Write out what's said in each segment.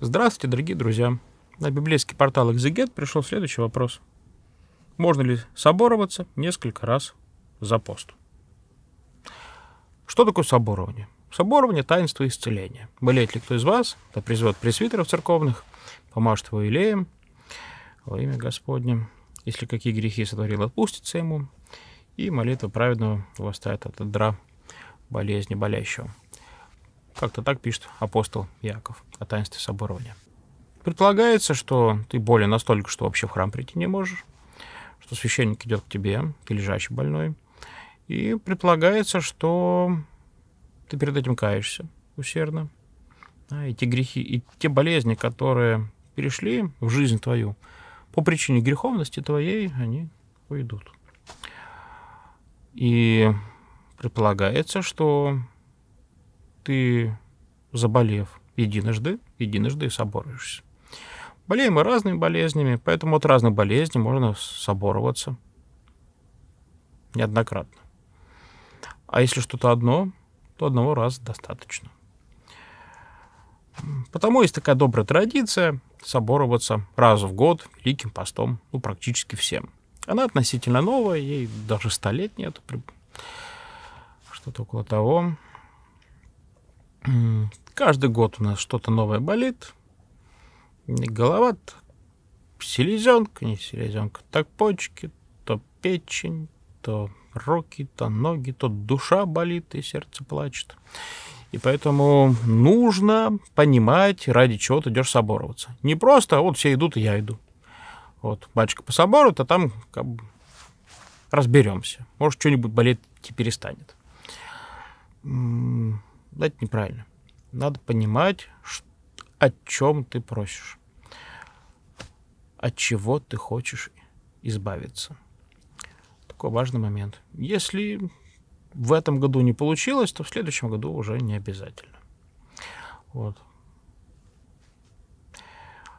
Здравствуйте, дорогие друзья. На библейский портал Exeget пришел следующий вопрос. Можно ли собороваться несколько раз за пост? Что такое соборование? Соборование – таинство исцеления. Болеет ли кто из вас, то призовет пресвитеров церковных, помажет его елеем во имя Господне. Если какие грехи сотворил, отпустится ему, и молитва праведного восстает от дра болезни болящего. Как-то так пишет апостол Яков о таинстве соборования. Предполагается, что ты болен настолько, что вообще в храм прийти не можешь, что священник идет к тебе, ты лежащий больной, и предполагается, что ты перед этим каешься усердно, да, и те грехи, и те болезни, которые перешли в жизнь твою, по причине греховности твоей они уйдут. И предполагается, что ты, заболев единожды, единожды и соборуешься. Болеем мы разными болезнями, поэтому от разных болезней можно собороваться неоднократно. А если что-то одно, то одного раза достаточно. Потому есть такая добрая традиция собороваться раз в год великим постом, ну, практически всем. Она относительно новая, ей даже 100 лет нету, что-то около того. Каждый год у нас что-то новое болит. Голова, -то, селезенка, не селезенка, так почки, то печень, то руки, то ноги, то душа болит и сердце плачет. И поэтому нужно понимать, ради чего ты идешь собороваться. Не просто, вот все идут, и я иду. Вот, батюшка по собору, то там как бы разберемся. Может, что-нибудь болеть и перестанет. Да, это неправильно. Надо понимать, о чем ты просишь, от чего ты хочешь избавиться. Такой важный момент. Если в этом году не получилось, то в следующем году уже не обязательно. Вот.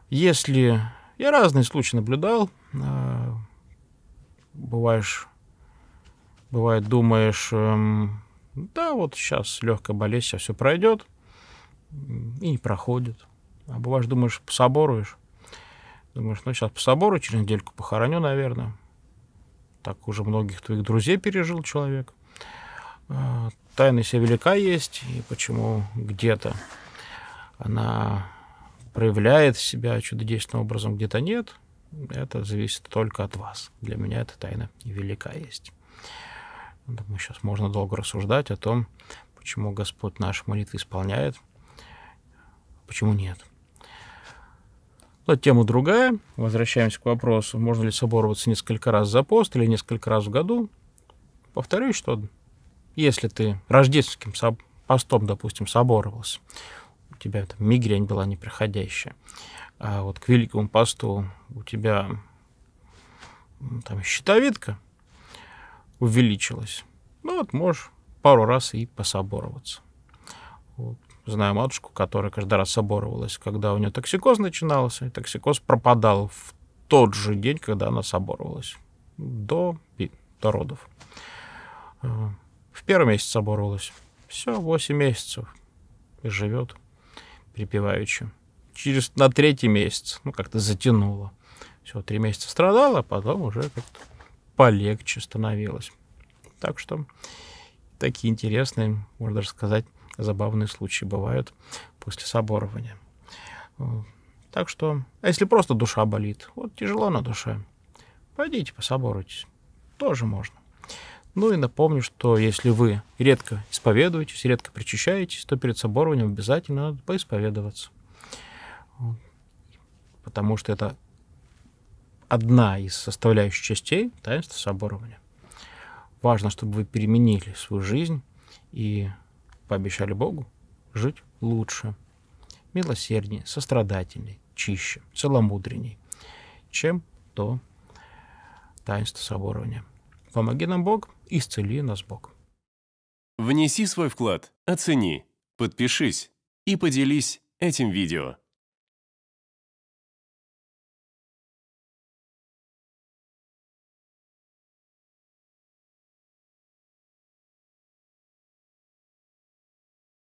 Если я разные случаи наблюдал, э, бываешь, бывает, думаешь, эм, да, вот сейчас легкая болезнь, сейчас все пройдет. И не проходит. А бываешь, думаешь, пособоруешь. Думаешь, ну сейчас пособору через недельку похороню, наверное. Так уже многих твоих друзей пережил человек. А, тайна себя велика есть, и почему где-то она проявляет себя чудодейственным образом, где-то нет. Это зависит только от вас. Для меня эта тайна велика есть. Ну, думаю, сейчас можно долго рассуждать о том, почему Господь наши молитвы исполняет, почему нет. Но ну, тема другая. Возвращаемся к вопросу, можно ли собороваться несколько раз за пост или несколько раз в году. Повторюсь, что если ты рождественским постом, допустим, соборовался, у тебя там мигрень была неприходящая, а вот к Великому посту у тебя там щитовидка – увеличилось. Ну вот можешь пару раз и пособороваться. Вот. Знаю матушку, которая каждый раз соборовалась, когда у нее токсикоз начинался, и токсикоз пропадал в тот же день, когда она соборовалась, до, до родов. А, в первый месяц соборовалась. Все, 8 месяцев. И живет припеваючи. Через на третий месяц, ну, как-то затянуло. Все, три месяца страдала, а потом уже как-то полегче становилось. Так что такие интересные, можно даже сказать, забавные случаи бывают после соборования. Так что, а если просто душа болит, вот тяжело на душе, пойдите пособоруйтесь, тоже можно. Ну и напомню, что если вы редко исповедуетесь, редко причащаетесь, то перед соборованием обязательно надо поисповедоваться. Потому что это одна из составляющих частей таинства соборования. Важно, чтобы вы переменили свою жизнь и пообещали Богу жить лучше, милосерднее, сострадательнее, чище, целомудренней, чем то таинство соборования. Помоги нам Бог, исцели нас Бог. Внеси свой вклад, оцени, подпишись и поделись этим видео.